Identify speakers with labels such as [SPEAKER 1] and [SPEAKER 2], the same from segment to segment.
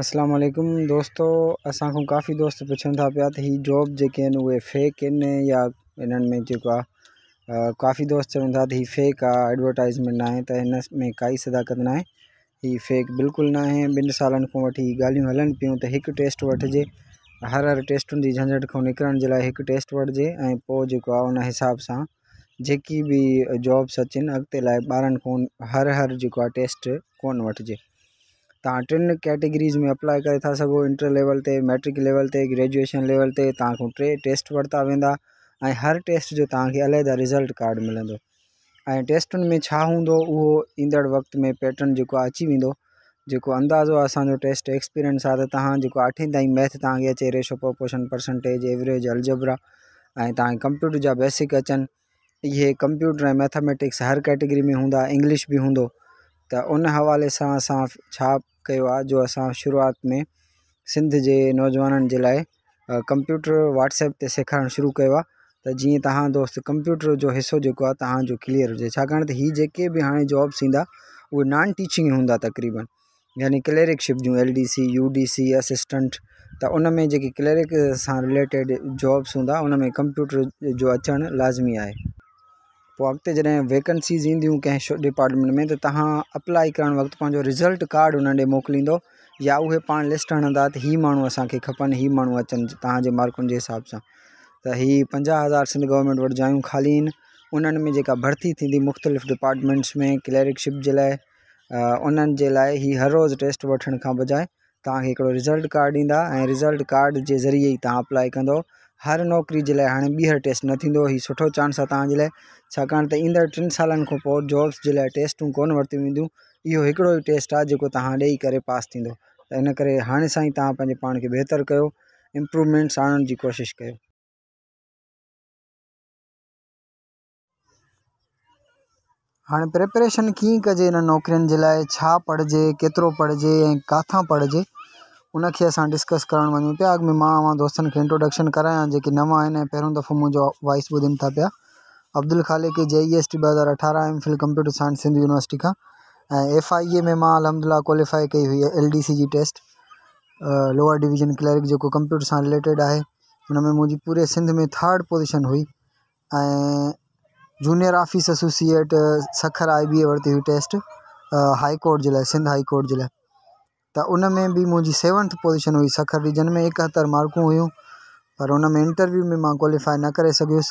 [SPEAKER 1] असलम दोस्तों असांखो काफ़ी दोस्त पुछन था पिया त जॉब जेके आहिनि फेक इन या इन में जो आ, काफ़ी दोस्त चवन था हि फेक आ एडवर्टाइज़मेंट ना तो इन में कई सदाकत ना हि फेक बिल्कुल ना है बिन साल खां गाल हलन ॻाल्हियूं तो एक टेस्ट वे हर हर टेस्टों की झंझट को निकरण के लिए एक टेस्ट वे जो उन हिसाब से जी भी जॉब्स अच्छी अगत लाइन हर हर जो टेस्ट को वठिजे तव्हां टिन कैटेगरीज़ में अप्लाई करे था इंटर लेवल ते मैट्रिक लेवल ते ग्रेजुएशन लेवल ते तव्हां टे टेस्ट वरिता वेंदा हर टेस्ट जो तक अलॻि रिज़ल्ट कार्ड मिलंदो ए टेस्टुनि में छा हूंदो उहो वक़्त में पैटर्न जो अची वेंदो जो अंदाज़ो असो टेस्ट एक्सपीरियंस आहे त तव्हां जेको मैथ तव्हांखे अचे ratio proportion percentage average algebra ऐं तव्हांखे कंप्यूटर जा बेसिक अचन ये कंप्यूटर मैथमेटिक्स हर कैटेगरी में हूंदा इंग्लिश भी हूंदो त उन हवाले से अस किया जो अस शुरुआत में सिंध के नौजवान के लिए कंप्यूटर व्हाट्सएप से सेखारणु शुरू किया तो जी जीअं दोस्त कंप्यूटर जो हिस्सों जो तुम क्लियर होकर छाकाणि त हीअ जेके जॉब्स इंदा उहे नॉन टीचिंग हूँ तक़रीबन यानी क्लैरिकशिप जो L D C U D C assistant तो उनमें में जेकी क्लैरिक रिलेटेड जॉब्स हूँ उनमें कंप्यूटर जो अचान लाज़मी है तो अगत जैसे वैकेंसीज़ ईंदियूं कंहिं डिपार्टमेंट में तो तव्हां अप्लाई करणु वक्त रिज़ल्ट कार्ड उन्हें मोकिली या उ पा लिस्ट हणंदा तो हीअ माण्हू असांखे खपनि हीअ माण्हू अचनि तव्हांजे मार्कुनि के हिसाब से तो हीअ पंजा हज़ार सिंध गवर्नमेंट वो जो ख़ाली आहिनि में जेका भर्ती थी मुख़्तलिफ़ डिपार्टमेंट्स में क्लैरिकशिप के लिए उन हर रोज़ टेस्ट वजाय खां रिज़ल्ट कार्ड इंदा रिज़ल्ट कार्ड के ज़रिए ही तुम अप्लाई कंदो हर नौकरी के लिए हाँ बीहर टेस्ट न थींदो हीउ चांस आहे तव्हांजे लाइ छाकाणि त ईंदड़ टिनि जॉब्स के लिए टेस्टू को वरितियूं वेंदियूं इहो हिकिड़ो टेस्ट आहे जो तुम ॾेई कर पास तो इन कर हाँ सां तुम पान के बेहतर कर इम्प्रूवमेंट्स आने की कोशिश कर हाँ प्रिपरेशन कि कजे हिन नौकिरियुनि जे लाइ पढ़ज पढ़िजे पढ़ज पढ़िजे ऐं किथां उन खे डिस्कस कर वञूं पिया अॻु में मां इंट्रोडक्शन कराया जी नवा आहिनि दफ़ो मुझे वॉइस बुधन था पाया Abdul Khaliq J E S T बजार हज़ार अठारह M Phil computer science Sindh university का एफ आई ए में अलहमदुल्ला क्वालिफाई कई हुई एल डी सी की टेस्ट लोअर डिवीजन क्लर्क जो कंप्यूटर से रिलेटेड है उनमें मुझी पूरे सिंध में थर्ड पोजिशन हुई ऐं junior office associate Sukkur I B A वरती हुई टेस्ट हाई कोर्ट लिए सिंध हाई कोर्ट लिए त उन में मुझी मुंहिंजी सेवंथ पोजिशन हुई सखर रीजन में एकहत्तर मार्कू हु पर उन में इंटरव्यू में मां न कर सकुस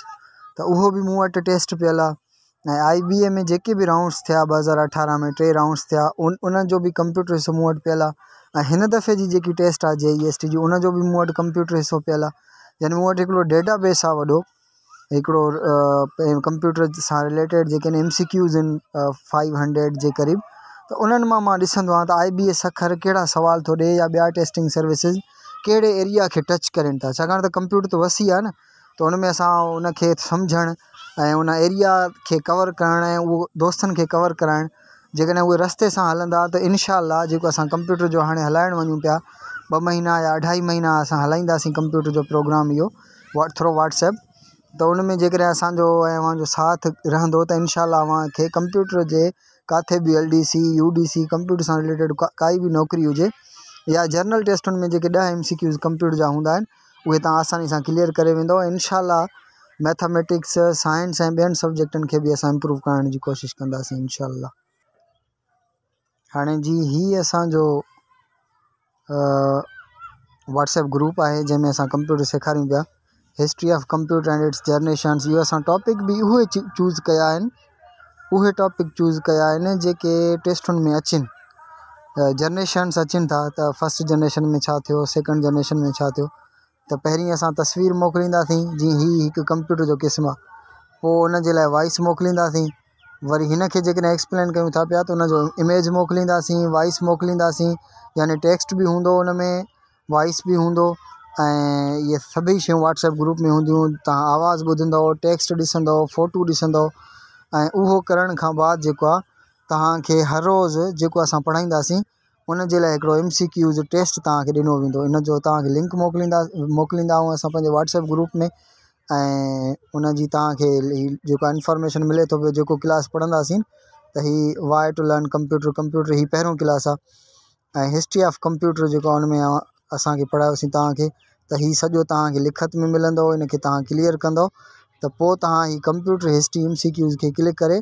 [SPEAKER 1] तो उ भी मूं टेस्ट पियल आई बी ए में जी भी राउंड्स थे बजार हज़ार अठारह में टे राउंड्स थे उन उनजो कंप्यूटर हिस्सों मूं वटि पियल आहे ऐं दफ़े जी टेस्ट आ जे ई एस टी जी उन भी मूं कंप्यूटर हिस्सों पियल आहे यानी मूं डेटा बेस आ वो एक कंप्यूटर से रिलेटेड जम एम सी क्यूज़ इन फाइव हंड्रेड के क़रीब तो उन्हनि मां मां ॾिसंदो आहियां त आई बी एस अखर कहिड़ा सवाल तो ॾिए या ॿिया टेस्टिंग सर्विसिस कहिड़े एरिया के टच करनि था छाकाणि त कंप्यूटर तो वसी है न तो उनमें में असां उनखे सम्झणु ऐं उन एरिया के कवर करणु ऐं उहो दोस्तनि खे कवर कराइणु जेकॾहिं उहे रस्ते सां हलंदा त इनशा जेको असां कंप्यूटर जो हाणे हलाइणु वञूं पिया ब महीना या अढाई महीना असां हलाईंदासीं कंप्यूटर जो प्रोग्राम यो वा थ्रो व्हाट्सएप त उन में जेकॾहिं असांजो ऐं मुंहिंजो साथ रहंदो त इनशा अव्हांखे कंप्यूटर जे काथे भी L D C U D C computer से रिलेटेड कई काई नौकरी नौकिरी या जर्नल टेस्ट में जो दह एम सी क्यूज़ कंप्यूटर जहाँ हूँ आहिनि उहे आसानी क्लियर कर वो इनशाला मैथमेटिक्स साइंस ए बेन सब्जेक्टन के भी अस इम्प्रूव करण कोशिश कोशिशि कंदासीं इनशाला हाँ जी हीउ असो व्हाट्सएप ग्रुप है जैमें अस कंप्यूटर सेखारियूं पाया history of computer and its generations ये अस टॉपिक भी उ चूज़ कया उ टॉपिक चूज़ क्या आहिनि टेस्ट में अचन जनरेशन्स अचन था त फस्ट जनरेशन में सैकेंड जनरेशन में छा थियो त पहिरीं तस्वीर मोकिलींदासीं जी हीउ कंप्यूटर जो क़िस्म आने लाइ वॉइस मोकिलींदासीं वरी इन खे क्यों था पाया तो उन इमेज मोकिलींदासीं वॉइस मोकिलींदासीं यानी टेक्स्ट भी होंद उन में वॉइस भी होंद ये सभी सभई व्हाट्सएप ग्रुप में होंद आवाज़ बुध टेक्स्ट ॾिसंदव फ़ोटू ॾिसंदव ऐं उहो करण खां बाद जेको आहे तव्हांखे हर रोज़ु जेको असां पढ़ाईंदासीं उन जे लाइ हिकिड़ो एम सी क्यू जो टेस्ट तव्हांखे ॾिनो वेंदो इन जो तव्हांखे लिंक मोकिलींदा मोकिलींदा आहियूं असां पंहिंजे वाट्सअप ग्रुप में ऐं उन जी तव्हांखे जेको आहे इंफॉर्मेशन मिले थो पियो जेको क्लास पढ़ंदासीं त हीअ why to learn computer computer हीअ पहिरियों क्लास आहे ऐं हिस्ट्री ऑफ कंप्यूटर जेको आहे उनमें असांखे पढ़ायोसीं तव्हांखे त इहो सॼो तव्हांखे लिखत में मिलंदो इनखे तव्हां क्लिअर कंदो तो तंप्यूटर computer history M C Qs के क्लिक करे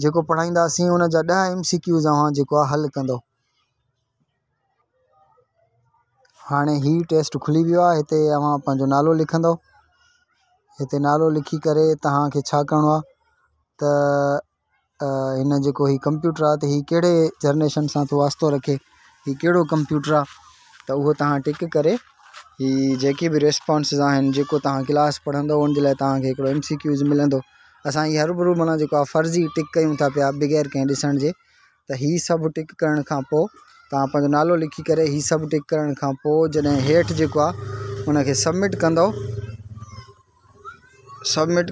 [SPEAKER 1] जो पढ़ाई हुन दह ॾह एम सी क्यूज़ तव्हां हल कौ हाँ हि टेस्ट खुली वो इतने हिते नालो लिख हिते नालो लिखी कर तव्हांखे छा करिणो कंप्यूटर आड़े जनरेशन से वास्तव वास्तो रखे हि कड़ो कंप्यूटर आ तो वह तव्हां टिक ही जी भी रिस्पॉन्सिस जो जेको क्लास पढ़ो उन तक एम सी क्यूज़ मिलंदो असां हरूभरू माना जो फर्ज़ी टिक क्यों था पाया बग़ैर कें ऐसण के त हीअ टिक कर नालो लिखी कर हि सब टिक कर जैठ जो जॾहिं सबमिट कंदो सबमिट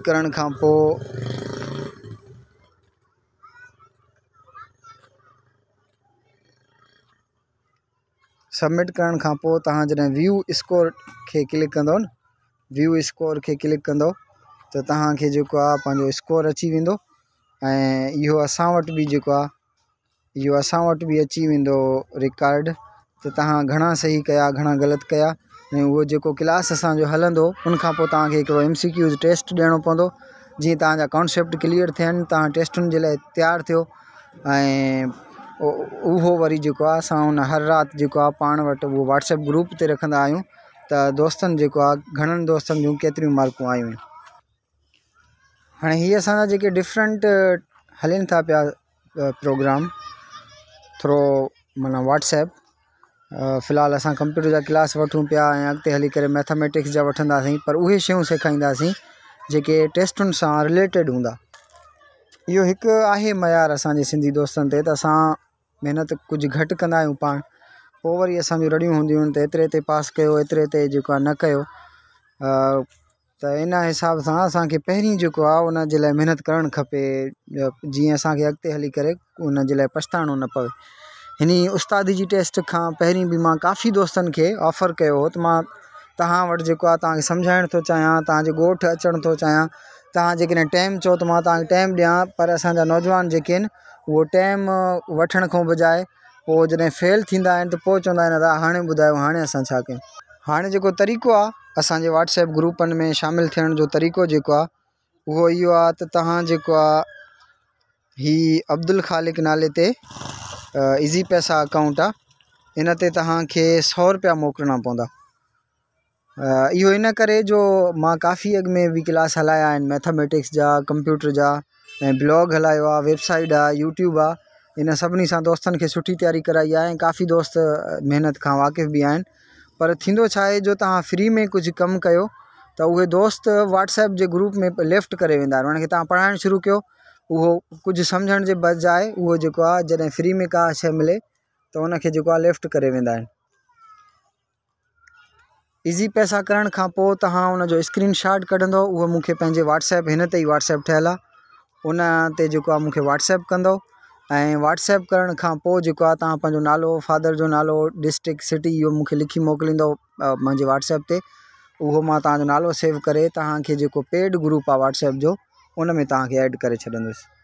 [SPEAKER 1] सबमिट करण खां पोइ व्यू स्कोर के क्लिक कद व्यू स्कोर के क्लिक कद तो तव्हांखे स्कोर अची वो यो अस भी जो यो अस भी अची वो रिकॉर्ड तो तव्हां सही क्या घणा गलत क्या वो जो क्लास असो हल उन एम सी क्यूज़ टेस्ट दियण पव जी तव्हांजा कॉन्सेप्ट क्लियर थे तेस्टन तैयार थो उहो वरी जो आहे हर रात जो आहे वट वो व्हाट्सएप ग्रुप से रखा आयो तो दोस्त जो आहे दोस्त जो केतर मार्कू आयु हाँ ये असा जो डिफरेंट हलन था पा प्रोग्राम थ्रो माना व्हाट्सएप फिलहाल अस कंप्यूटर जहाँ क्लास वूँ पिया ऐं हली कर मैथमेटिक्स जहाँ वठंदासीं पर उ शिखाइंदी जी जेके से रिलेटेड हूँ यो एक आहे मयारु असांजे सिंधी दोस्तनि मेहनत कुछ घट कंदा पा पाण पोइ वरी असांजूं रड़ियूं हूंदियूं आहिनि ते पास कयो एतिरे ते जेको आहे न कयो इन हिसाब सां असांखे पहिरीं जेको उन जे लाइ खपे जीअं असांखे अॻिते हली करे उन जे न पए इन उस्ताद की टेस्ट का पहिरीं भी मां काफ़ी दोस्त के ऑफर कयो हो त मां तव्हां वटि जेको आहे तव्हांखे अचण थो चाहियां तव्हां टाइम चो तो मां टाइम ॾियां पर असा नौजवान जेके वो टाइम वन को बजाय पोइ जॾहिं फेल थींदा तो चवन पोइ चवंदा आहिनि दादा हाणे ॿुधायो हाँ असां छा कयूं हाणे तरीक़ो आहे असांजे व्हाटसप ग्रुपनि में शामिल थे तरीक़ो जो वो यो आको आहे अब्दुल ख़ालिक नाले ते इजी पैसा अकाउंट आ हिन तौ रुपया सौ रुपिया इो इन करे जो मां काफ़ी अग में भी क्लास हलाया आहिनि मैथमेटिक्स जा कंप्यूटर जा ब्लॉग हलो वेबसाइट आ यूट्यूब आ इन सभी सा दोस्त के सुठी तैयारी कराई है काफ़ी दोस्त मेहनत का वाक़िफ़ भी आन पर जो तुम फ्री में कुछ कम कर तो उ दोस्त व्हाट्सएप के ग्रुप में लिफ्ट कर वेंदा उन पढ़ा शुरू कर वो कुछ सम्झण के बजाय वो जो जैसे फ्री में का शे मिले तो उनके लिफ्ट कर वेंदा इज़ी पैसा करण का पोइ तव्हां उन जो स्क्रीनशॉट कढंदो उहो मूंखे पंहिंजे व्हाट्सएप इन ते ई व्हाट्सएप ठहियलु उन ते व्हाट्सएप कंदो व्हाट्सएप करण का नालो फादर जो नालो डिस्ट्रिक्ट सिटी यो मूंखे लिखी मोकिलींदो मुंहिंजे व्हाट्सएप ते उहो मां नालो सेव करे पेड ग्रुप आ व्हाट्सएप जो उन में एड ऐड करे